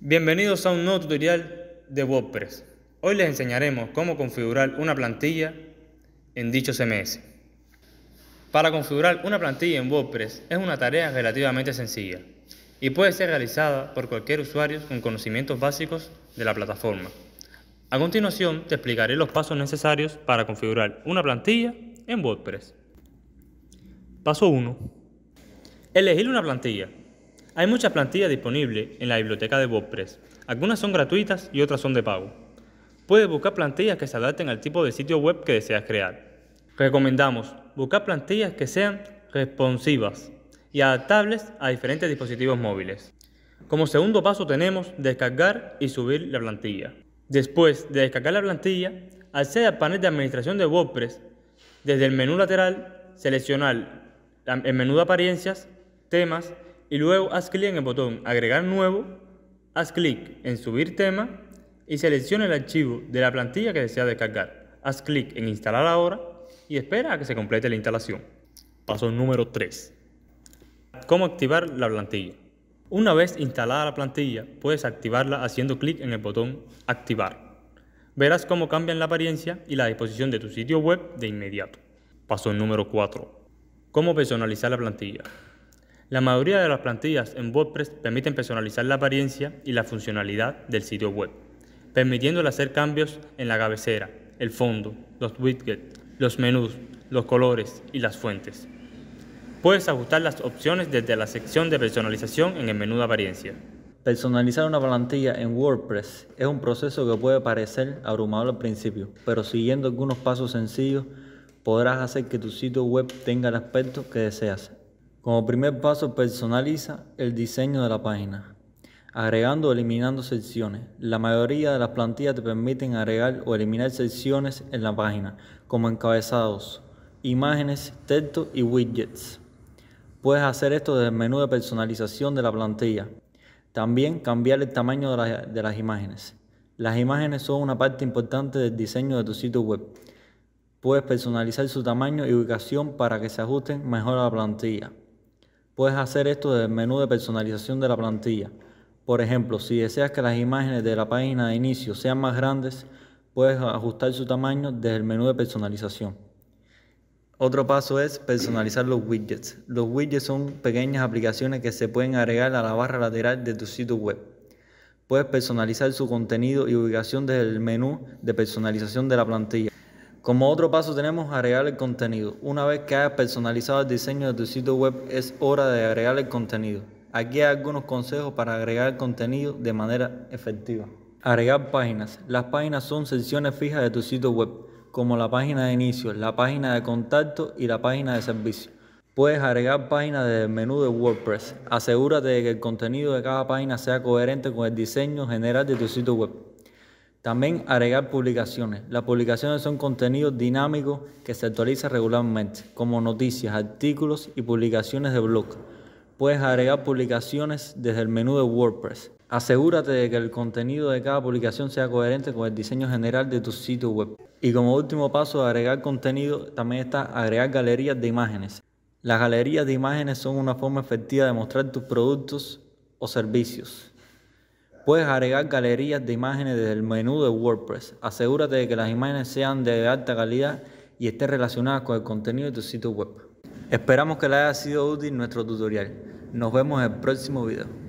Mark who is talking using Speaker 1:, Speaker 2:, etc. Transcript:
Speaker 1: Bienvenidos a un nuevo tutorial de WordPress. Hoy les enseñaremos cómo configurar una plantilla en dicho CMS. Para configurar una plantilla en WordPress es una tarea relativamente sencilla y puede ser realizada por cualquier usuario con conocimientos básicos de la plataforma. A continuación te explicaré los pasos necesarios para configurar una plantilla en WordPress. Paso 1. Elegir una plantilla. Hay muchas plantillas disponibles en la biblioteca de WordPress. Algunas son gratuitas y otras son de pago. Puedes buscar plantillas que se adapten al tipo de sitio web que deseas crear. Recomendamos buscar plantillas que sean responsivas y adaptables a diferentes dispositivos móviles. Como segundo paso tenemos descargar y subir la plantilla. Después de descargar la plantilla, accede al panel de administración de WordPress. Desde el menú lateral, seleccionar el menú de apariencias, temas y luego haz clic en el botón Agregar nuevo, haz clic en Subir tema y selecciona el archivo de la plantilla que desea descargar. Haz clic en Instalar ahora y espera a que se complete la instalación. Paso número 3. ¿Cómo activar la plantilla? Una vez instalada la plantilla, puedes activarla haciendo clic en el botón Activar. Verás cómo cambian la apariencia y la disposición de tu sitio web de inmediato. Paso número 4. ¿Cómo personalizar la plantilla? La mayoría de las plantillas en WordPress permiten personalizar la apariencia y la funcionalidad del sitio web, permitiéndole hacer cambios en la cabecera, el fondo, los widgets, los menús, los colores y las fuentes. Puedes ajustar las opciones desde la sección de personalización en el menú de apariencia.
Speaker 2: Personalizar una plantilla en WordPress es un proceso que puede parecer abrumador al principio, pero siguiendo algunos pasos sencillos podrás hacer que tu sitio web tenga el aspecto que deseas como primer paso, personaliza el diseño de la página, agregando o eliminando secciones. La mayoría de las plantillas te permiten agregar o eliminar secciones en la página, como encabezados, imágenes, texto y widgets. Puedes hacer esto desde el menú de personalización de la plantilla. También cambiar el tamaño de las imágenes. Las imágenes son una parte importante del diseño de tu sitio web. Puedes personalizar su tamaño y ubicación para que se ajusten mejor a la plantilla puedes hacer esto desde el menú de personalización de la plantilla. Por ejemplo, si deseas que las imágenes de la página de inicio sean más grandes, puedes ajustar su tamaño desde el menú de personalización. Otro paso es personalizar los widgets. Los widgets son pequeñas aplicaciones que se pueden agregar a la barra lateral de tu sitio web. Puedes personalizar su contenido y ubicación desde el menú de personalización de la plantilla. Como otro paso tenemos agregar el contenido. Una vez que hayas personalizado el diseño de tu sitio web es hora de agregar el contenido. Aquí hay algunos consejos para agregar contenido de manera efectiva. Agregar páginas. Las páginas son secciones fijas de tu sitio web, como la página de inicio, la página de contacto y la página de servicio. Puedes agregar páginas desde el menú de WordPress. Asegúrate de que el contenido de cada página sea coherente con el diseño general de tu sitio web. También agregar publicaciones. Las publicaciones son contenidos dinámicos que se actualizan regularmente, como noticias, artículos y publicaciones de blog. Puedes agregar publicaciones desde el menú de WordPress. Asegúrate de que el contenido de cada publicación sea coherente con el diseño general de tu sitio web. Y como último paso de agregar contenido, también está agregar galerías de imágenes. Las galerías de imágenes son una forma efectiva de mostrar tus productos o servicios. Puedes agregar galerías de imágenes desde el menú de WordPress. Asegúrate de que las imágenes sean de alta calidad y estén relacionadas con el contenido de tu sitio web. Esperamos que les haya sido útil nuestro tutorial. Nos vemos en el próximo video.